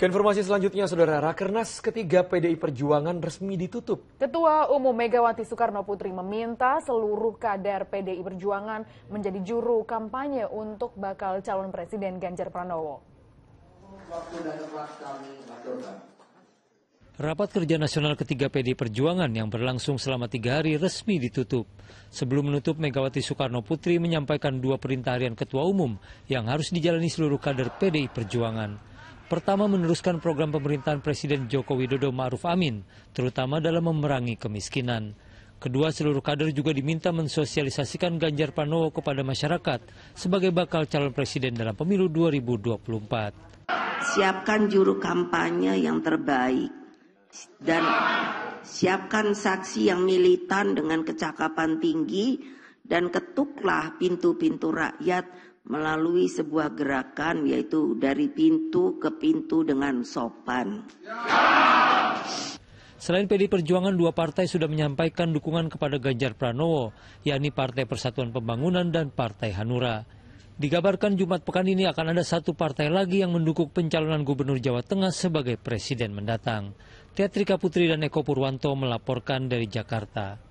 Ke informasi selanjutnya, Saudara, Rakernas ketiga PDI Perjuangan resmi ditutup. Ketua Umum Megawati Soekarno Putri meminta seluruh kader PDI Perjuangan menjadi juru kampanye untuk bakal calon Presiden Ganjar Pranowo. Rapat kerja nasional ketiga PD Perjuangan yang berlangsung selama tiga hari resmi ditutup. Sebelum menutup, Megawati Soekarno Putri menyampaikan dua perintah harian Ketua Umum yang harus dijalani seluruh kader PDI Perjuangan. Pertama meneruskan program pemerintahan Presiden Joko Widodo Ma'ruf Amin, terutama dalam memerangi kemiskinan. Kedua, seluruh kader juga diminta mensosialisasikan Ganjar Pranowo kepada masyarakat sebagai bakal calon presiden dalam pemilu 2024. Siapkan juru kampanye yang terbaik dan siapkan saksi yang militan dengan kecakapan tinggi dan ketuklah pintu-pintu rakyat melalui sebuah gerakan yaitu dari pintu ke pintu dengan sopan. Selain PD Perjuangan, dua partai sudah menyampaikan dukungan kepada Ganjar Pranowo, yakni Partai Persatuan Pembangunan dan Partai Hanura. Digabarkan Jumat pekan ini akan ada satu partai lagi yang mendukung pencalonan Gubernur Jawa Tengah sebagai presiden mendatang. Teatrika Putri dan Eko Purwanto melaporkan dari Jakarta.